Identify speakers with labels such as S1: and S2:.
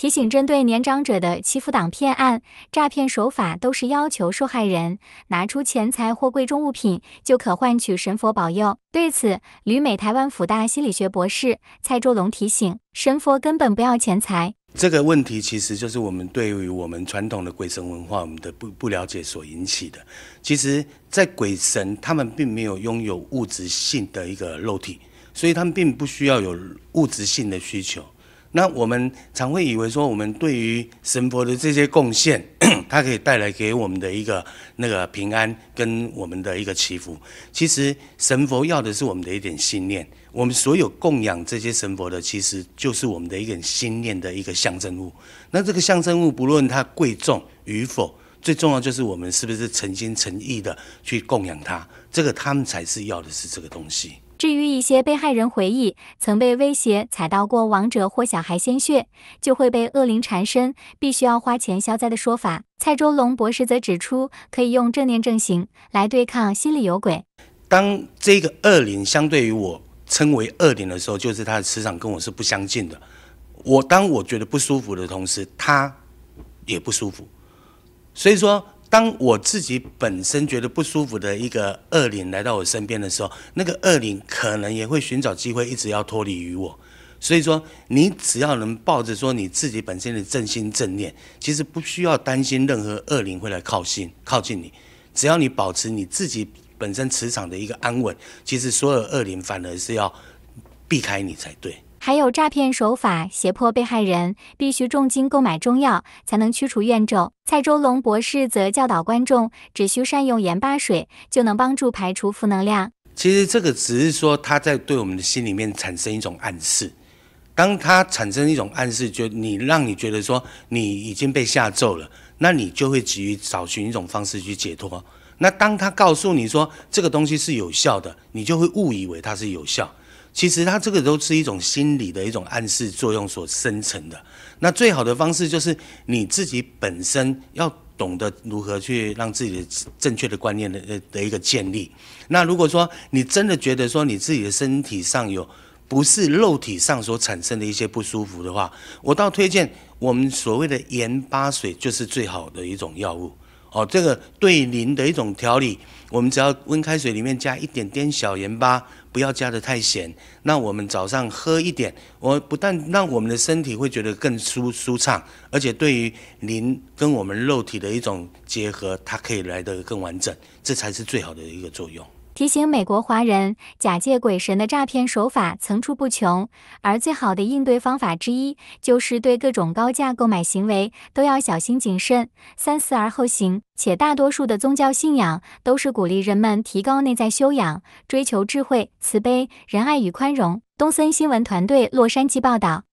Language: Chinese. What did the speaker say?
S1: 提醒：针对年长者的欺负、党骗案，诈骗手法都是要求受害人拿出钱财或贵重物品，就可换取神佛保佑。对此，旅美台湾府大心理学博士蔡卓龙提醒：神佛根本不要钱财。
S2: 这个问题其实就是我们对于我们传统的鬼神文化，我们的不不了解所引起的。其实，在鬼神，他们并没有拥有物质性的一个肉体，所以他们并不需要有物质性的需求。那我们常会以为说，我们对于神佛的这些贡献，它可以带来给我们的一个那个平安跟我们的一个祈福。其实神佛要的是我们的一点信念，我们所有供养这些神佛的，其实就是我们的一点信念的一个象征物。那这个象征物不论它贵重与否，最重要就是我们是不是诚心诚意的去供养它，这个他们才是要的是这个东西。
S1: 至于一些被害人回忆曾被威胁踩到过王者或小孩鲜血就会被恶灵缠身，必须要花钱消灾的说法，蔡周龙博士则指出，可以用正念正行来对抗心里有鬼。
S2: 当这个恶灵相对于我称为恶灵的时候，就是他的磁场跟我是不相近的。我当我觉得不舒服的同时，他也不舒服，所以说。当我自己本身觉得不舒服的一个恶灵来到我身边的时候，那个恶灵可能也会寻找机会，一直要脱离于我。所以说，你只要能抱着说你自己本身的正心正念，其实不需要担心任何恶灵会来靠近靠近你。只要你保持你自己本身磁场的一个安稳，其实所有恶灵反而是要避开你才对。
S1: 还有诈骗手法，胁迫被害人必须重金购买中药才能驱除怨咒。蔡周龙博士则教导观众，只需善用盐巴水就能帮助排除负能量。
S2: 其实这个只是说他在对我们的心里面产生一种暗示，当他产生一种暗示，就你让你觉得说你已经被下咒了，那你就会急于找寻一种方式去解脱。那当他告诉你说这个东西是有效的，你就会误以为它是有效。其实它这个都是一种心理的一种暗示作用所生成的。那最好的方式就是你自己本身要懂得如何去让自己的正确的观念的呃的一个建立。那如果说你真的觉得说你自己的身体上有不是肉体上所产生的一些不舒服的话，我倒推荐我们所谓的盐巴水就是最好的一种药物。哦，这个对磷的一种调理，我们只要温开水里面加一点点小盐巴，不要加的太咸。那我们早上喝一点，我不但让我们的身体会觉得更舒舒畅，而且对于磷跟我们肉体的一种结合，它可以来得更完整，这才是最好的一个作用。
S1: 提醒美国华人，假借鬼神的诈骗手法层出不穷，而最好的应对方法之一，就是对各种高价购买行为都要小心谨慎，三思而后行。且大多数的宗教信仰都是鼓励人们提高内在修养，追求智慧、慈悲、仁爱与宽容。东森新闻团队洛杉矶报道。